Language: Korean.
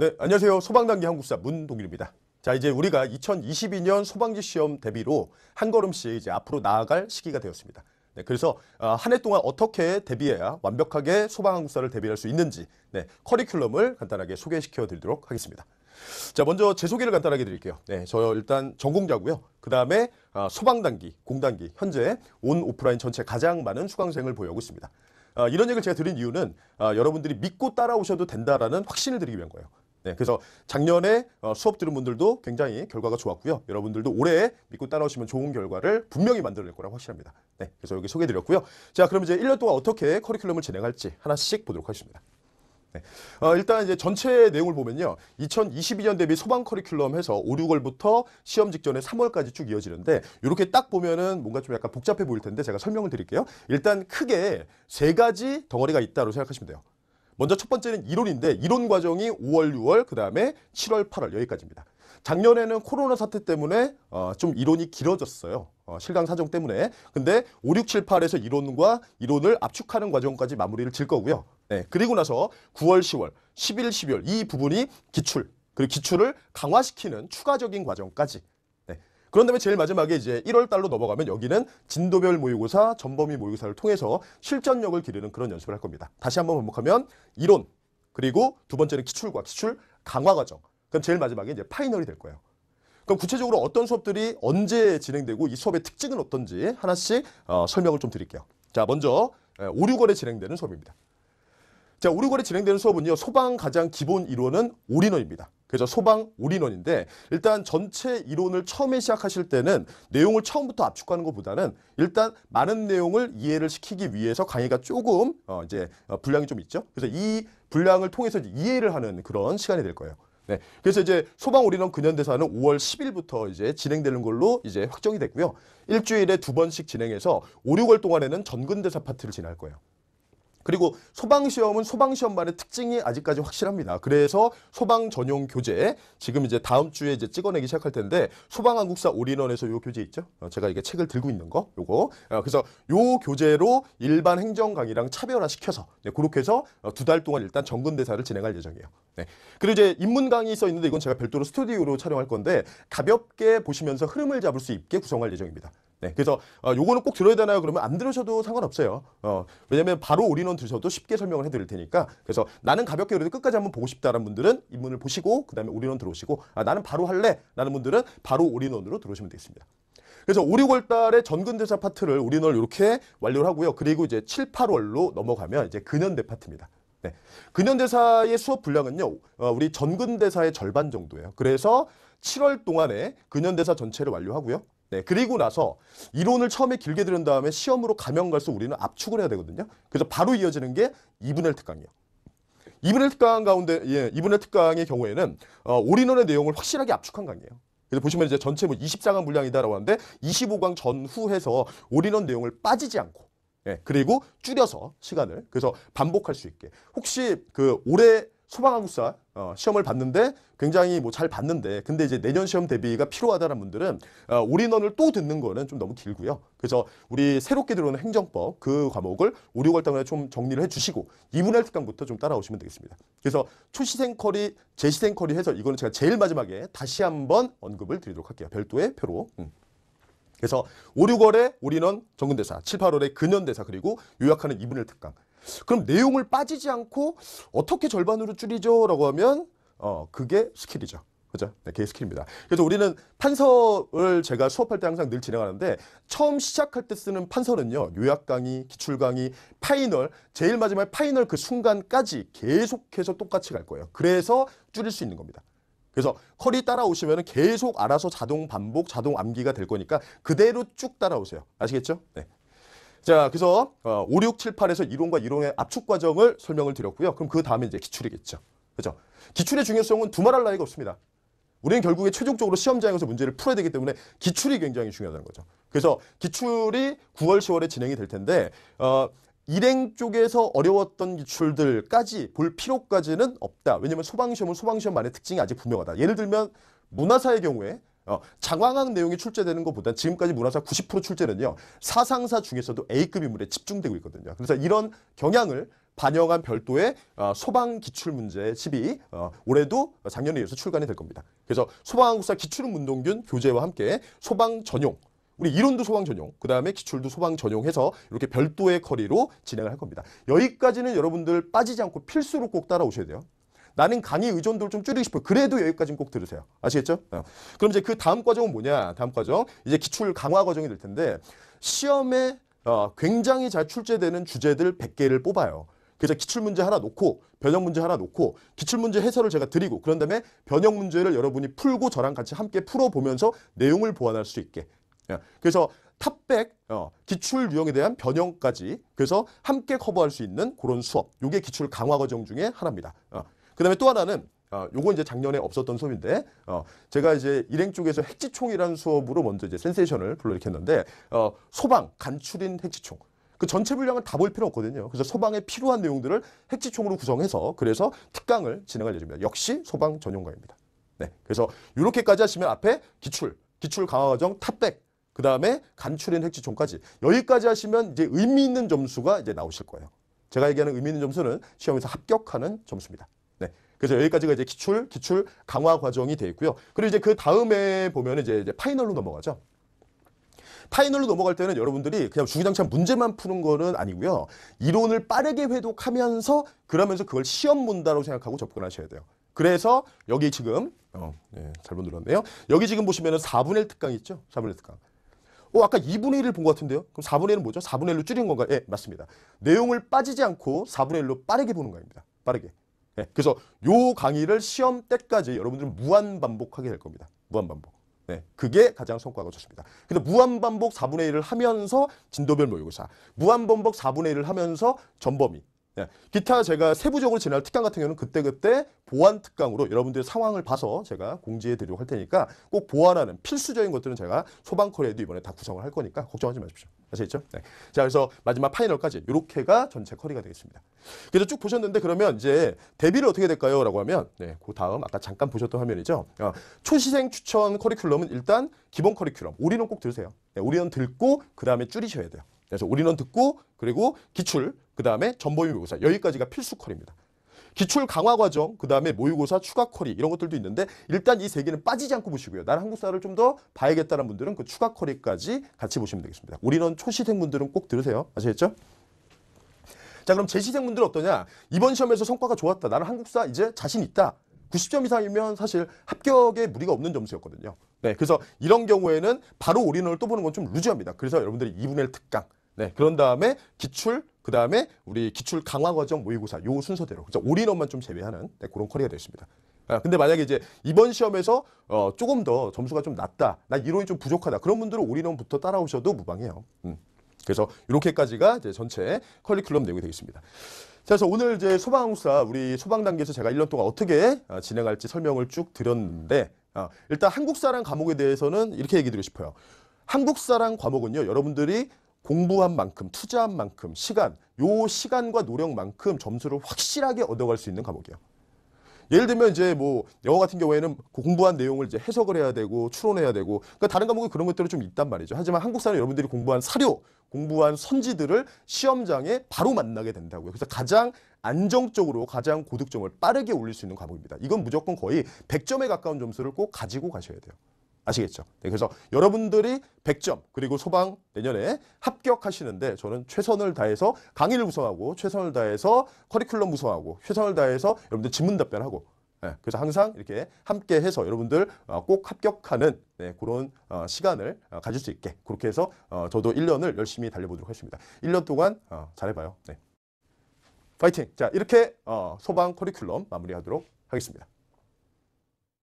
네, 안녕하세요. 소방단기 한국사 문동일입니다 자, 이제 우리가 2022년 소방지 시험 대비로 한 걸음씩 이제 앞으로 나아갈 시기가 되었습니다. 네, 그래서 아, 한해 동안 어떻게 대비해야 완벽하게 소방한국사를 대비할 수 있는지 네, 커리큘럼을 간단하게 소개시켜 드리도록 하겠습니다. 자, 먼저 제 소개를 간단하게 드릴게요. 네, 저 일단 전공자고요. 그 다음에 아, 소방단기, 공단기, 현재 온 오프라인 전체 가장 많은 수강생을 보유하고 있습니다. 아, 이런 얘기를 제가 드린 이유는 여러분들이 믿고 따라오셔도 된다라는 확신을 드리기 위한 거예요. 네, 그래서 작년에 어, 수업 들은 분들도 굉장히 결과가 좋았고요. 여러분들도 올해 믿고 따라오시면 좋은 결과를 분명히 만들어낼 거라고 확실합니다. 네, 그래서 여기 소개해드렸고요. 자, 그럼 이제 1년 동안 어떻게 커리큘럼을 진행할지 하나씩 보도록 하겠습니다. 네. 어, 일단 이제 전체 내용을 보면요. 2022년 대비 소방 커리큘럼 해서 5, 6월부터 시험 직전에 3월까지 쭉 이어지는데 이렇게 딱 보면은 뭔가 좀 약간 복잡해 보일 텐데 제가 설명을 드릴게요. 일단 크게 세 가지 덩어리가 있다고 생각하시면 돼요. 먼저 첫 번째는 이론인데 이론 과정이 5월, 6월, 그 다음에 7월, 8월 여기까지입니다. 작년에는 코로나 사태 때문에 어, 좀 이론이 길어졌어요. 어, 실강 사정 때문에. 근데 5, 6, 7, 8에서 이론과 이론을 압축하는 과정까지 마무리를 질 거고요. 네, 그리고 나서 9월, 10월, 11, 12월 이 부분이 기출, 그리고 기출을 강화시키는 추가적인 과정까지 그런 다음에 제일 마지막에 이제 1월 달로 넘어가면 여기는 진도별 모의고사, 전범위 모의고사를 통해서 실전력을 기르는 그런 연습을 할 겁니다. 다시 한 번 반복하면 이론, 그리고 두 번째는 기출과 기출 강화 과정. 그럼 제일 마지막에 이제 파이널이 될 거예요. 그럼 구체적으로 어떤 수업들이 언제 진행되고 이 수업의 특징은 어떤지 하나씩 어, 설명을 좀 드릴게요. 자, 먼저 5, 6월에 진행되는 수업입니다. 자, 5, 6월에 진행되는 수업은요. 소방 가장 기본 이론은 올인원입니다. 그래서 소방 올인원인데 일단 전체 이론을 처음에 시작하실 때는 내용을 처음부터 압축하는 것보다는 일단 많은 내용을 이해를 시키기 위해서 강의가 조금 어 이제 어, 분량이 좀 있죠. 그래서 이 분량을 통해서 이해를 하는 그런 시간이 될 거예요. 네. 그래서 이제 소방 올인원 근현대사는 5월 10일부터 이제 진행되는 걸로 이제 확정이 됐고요. 일주일에 두 번씩 진행해서 5, 6월 동안에는 전근대사 파트를 지날 거예요. 그리고 소방시험은 소방시험만의 특징이 아직까지 확실합니다. 그래서 소방 전용 교재 지금 이제 다음 주에 이제 찍어내기 시작할 텐데 소방한국사 올인원에서 요 교재 있죠? 어, 제가 이게 책을 들고 있는 거 요거 어, 그래서 요 교재로 일반 행정 강의랑 차별화시켜서 네, 그렇게 해서 어, 두달 동안 일단 전근대사를 진행할 예정이에요. 네. 그리고 이제 입문 강의 써 있는데 이건 제가 별도로 스튜디오로 촬영할 건데 가볍게 보시면서 흐름을 잡을 수 있게 구성할 예정입니다. 네, 그래서 어, 요거는 꼭 들어야 되나요? 그러면 안 들으셔도 상관없어요. 어, 왜냐면 바로 올인원 들으셔도 쉽게 설명을 해드릴 테니까 그래서 나는 가볍게 그래도 끝까지 한번 보고 싶다라는 분들은 입문을 보시고 그 다음에 올인원 들어오시고 아, 나는 바로 할래 라는 분들은 바로 올인원으로 들어오시면 되겠습니다. 그래서 5, 6월 달에 전근대사 파트를 올인원을 이렇게 완료를 하고요. 그리고 이제 7, 8월로 넘어가면 이제 근현대 파트입니다. 네. 근현대사의 수업 분량은요. 어, 우리 전근대사의 절반 정도예요. 그래서 7월 동안에 근현대사 전체를 완료하고요. 네, 그리고 나서 이론을 처음에 길게 들은 다음에 시험으로 가면 갈수 록 우리는 압축을 해야 되거든요. 그래서 바로 이어지는 게 2분의 1 특강이에요. 2분의 1 특강 가운데 예, 2분의 1 특강의 경우에는 어, 올인원의 내용을 확실하게 압축한 강의에요 그래서 보시면 이제 전체 뭐 24강 분량이다라고 하는데 25강 전후해서 올인원 내용을 빠지지 않고 예, 그리고 줄여서 시간을 그래서 반복할 수 있게 혹시 그 올해 소방한국사 어, 시험을 봤는데 굉장히 뭐 잘 봤는데 근데 이제 내년 시험 대비가 필요하다는 분들은 어, 올인원을 또 듣는 거는 좀 너무 길고요. 그래서 우리 새롭게 들어오는 행정법 그 과목을 오류 걸당을 좀 정리를 해주시고 이문할 특강부터 좀 따라오시면 되겠습니다. 그래서 초시생 커리, 재시생 커리 해서 이거는 제가 제일 마지막에 다시 한번 언급을 드리도록 할게요. 별도의 표로. 음. 그래서 오 6월에 올인원 정근대사, 칠, 팔월에 근현대사 그리고 요약하는 이분을 특강 그럼 내용을 빠지지 않고 어떻게 절반으로 줄이죠? 라고 하면 어 그게 스킬이죠. 그죠? 네, 그게 스킬입니다. 그래서 우리는 판서를 제가 수업할 때 항상 늘 진행하는데 처음 시작할 때 쓰는 판서는요. 요약 강의, 기출 강의, 파이널, 제일 마지막 파이널 그 순간까지 계속해서 똑같이 갈 거예요. 그래서 줄일 수 있는 겁니다. 그래서 커리 따라오시면 계속 알아서 자동 반복, 자동 암기가 될 거니까 그대로 쭉 따라오세요. 아시겠죠? 네. 자, 그래서 어, 5, 6, 7, 8에서 이론과 이론의 압축 과정을 설명을 드렸고요. 그럼 그 다음에 이제 기출이겠죠. 그죠? 기출의 중요성은 두말할 나위가 없습니다. 우리는 결국에 최종적으로 시험장에서 문제를 풀어야 되기 때문에 기출이 굉장히 중요하다는 거죠. 그래서 기출이 9월, 10월에 진행이 될 텐데 어, 일행 쪽에서 어려웠던 기출들까지 볼 필요까지는 없다. 왜냐하면 소방시험은 소방시험만의 특징이 아직 분명하다. 예를 들면 문화사의 경우에 어, 장황한 내용이 출제되는 것보다 지금까지 문화사 90% 출제는요. 사상사 중에서도 A급 인물에 집중되고 있거든요. 그래서 이런 경향을 반영한 별도의 어, 소방 기출 문제 12 어, 올해도 작년에 이어서 출간이 될 겁니다. 그래서 소방한국사 기출 문동균 교재와 함께 소방 전용 우리 이론도 소방 전용, 그 다음에 기출도 소방 전용해서 이렇게 별도의 커리로 진행을 할 겁니다. 여기까지는 여러분들 빠지지 않고 필수로 꼭 따라오셔야 돼요. 나는 강의 의존도를 좀 줄이고 싶어요. 그래도 여기까지는 꼭 들으세요. 아시겠죠? 어. 그럼 이제 그 다음 과정은 뭐냐? 다음 과정. 이제 기출 강화 과정이 될 텐데 시험에 어, 굉장히 잘 출제되는 주제들 100개를 뽑아요. 그래서 기출문제 하나 놓고 변형문제 하나 놓고 기출문제 해설을 제가 드리고 그런 다음에 변형문제를 여러분이 풀고 저랑 같이 함께 풀어보면서 내용을 보완할 수 있게 예. 그래서 탑백 어, 기출 유형에 대한 변형까지 그래서 함께 커버할 수 있는 그런 수업 이게 기출 강화 과정 중에 하나입니다. 그 다음에 또 하나는 어, 요거 이제 작년에 없었던 수업인데 어, 제가 이제 일행 쪽에서 핵지총이라는 수업으로 먼저 이제 센세이션을 불러일으켰는데 어, 소방, 간추린 핵지총 그 전체 분량을 다 볼 필요 없거든요. 그래서 소방에 필요한 내용들을 핵지총으로 구성해서 그래서 특강을 진행할 예정입니다. 역시 소방 전용강입니다. 네, 그래서 이렇게까지 하시면 앞에 기출, 기출 강화 과정 탑백, 그 다음에 간추린 핵지총까지 여기까지 하시면 이제 의미 있는 점수가 이제 나오실 거예요. 제가 얘기하는 의미 있는 점수는 시험에서 합격하는 점수입니다. 그래서 여기까지가 이제 기출, 기출 강화 과정이 되어 있고요. 그리고 이제 그 다음에 보면 이제, 이제 파이널로 넘어가죠. 파이널로 넘어갈 때는 여러분들이 그냥 주구장창 문제만 푸는 거는 아니고요. 이론을 빠르게 회독하면서 그러면서 그걸 시험 본다고 생각하고 접근하셔야 돼요. 그래서 여기 지금 어, 네, 잘못 눌렀네요. 여기 지금 보시면 은 4분의 1 특강 있죠? 4분의 1 특강. 어, 아까 2분의 1을 본 것 같은데요? 그럼 4분의 1은 뭐죠? 4분의 1로 줄인 건가요? 예, 맞습니다. 내용을 빠지지 않고 4분의 1로 빠르게 보는 겁니다 빠르게. 그래서 요 강의를 시험 때까지 여러분들은 무한 반복하게 될 겁니다. 무한 반복. 네, 그게 가장 성과가 좋습니다. 근데 무한 반복 4분의 1을 하면서 진도별 모의고사, 무한 반복 4분의 1을 하면서 전범위, 예, 기타 제가 세부적으로 지행할 특강 같은 경우는 그때그때 보안 특강으로 여러분들의 상황을 봐서 제가 공지해 드리도록 할 테니까 꼭 보완하는 필수적인 것들은 제가 소방커리에도 이번에 다 구성을 할 거니까 걱정하지 마십시오. 아시겠죠? 네. 자, 그래서 마지막 파이널까지 이렇게가 전체 커리가 되겠습니다. 그래서 쭉 보셨는데 그러면 이제 대비를 어떻게 될까요? 라고 하면 네, 그 다음 아까 잠깐 보셨던 화면이죠. 어, 초시생 추천 커리큘럼은 일단 기본 커리큘럼 우리는 꼭 들으세요. 네, 우리는 듣고 그 다음에 줄이셔야 돼요. 그래서 우리는 듣고 그리고 기출 그 다음에 전보위 모의고사 여기까지가 필수 컬입니다. 기출 강화 과정, 그 다음에 모의고사 추가 쿼리 이런 것들도 있는데 일단 이 세 개는 빠지지 않고 보시고요. 나는 한국사를 좀 더 봐야겠다는 분들은 그 추가 쿼리까지 같이 보시면 되겠습니다. 우리는 초시생 분들은 꼭 들으세요. 아시겠죠? 자 그럼 재시생 분들은 어떠냐? 이번 시험에서 성과가 좋았다. 나는 한국사 이제 자신 있다. 90점 이상이면 사실 합격에 무리가 없는 점수였거든요. 네, 그래서 이런 경우에는 바로 올인원을 또 보는 건 좀 루즈합니다. 그래서 여러분들이 2분의 1 특강, 네, 그런 다음에 기출, 그 다음에 우리 기출 강화 과정 모의고사 요 순서대로 그래서 올인원만 좀 제외하는 네, 그런 커리가 어되 됐습니다. 아, 근데 만약에 이제 이번 시험에서 어, 조금 더 점수가 좀 낮다, 나 이론이 좀 부족하다 그런 분들은 올인원부터 따라오셔도 무방해요. 음. 그래서 이렇게까지가 이제 전체 커리큘럼 내용이 되겠습니다. 자, 그래서 오늘 이제 소방사 우리 소방 단계에서 제가 1년 동안 어떻게 아, 진행할지 설명을 쭉 드렸는데 아, 일단 한국사랑 과목에 대해서는 이렇게 얘기 드리고 싶어요. 한국사랑 과목은요 여러분들이 공부한 만큼, 투자한 만큼, 시간, 요 시간과 노력만큼 점수를 확실하게 얻어갈 수 있는 과목이에요. 예를 들면 이제 뭐 영어 같은 경우에는 공부한 내용을 이제 해석을 해야 되고 추론해야 되고 그러니까 다른 과목에 그런 것들은 좀 있단 말이죠. 하지만 한국사는 여러분들이 공부한 사료, 공부한 선지들을 시험장에 바로 만나게 된다고요. 그래서 가장 안정적으로 가장 고득점을 빠르게 올릴 수 있는 과목입니다. 이건 무조건 거의 100점에 가까운 점수를 꼭 가지고 가셔야 돼요. 아시겠죠? 네, 그래서 여러분들이 100점 그리고 소방 내년에 합격하시는데 저는 최선을 다해서 강의를 구성하고 최선을 다해서 커리큘럼 구성하고 최선을 다해서 여러분들 질문 답변하고 네, 그래서 항상 이렇게 함께해서 여러분들 어, 꼭 합격하는 네, 그런 어, 시간을 어, 가질 수 있게 그렇게 해서 저도 1년을 열심히 달려보도록 하겠습니다. 1년 동안 잘해봐요. 네. 파이팅! 자 이렇게 소방 커리큘럼 마무리하도록 하겠습니다.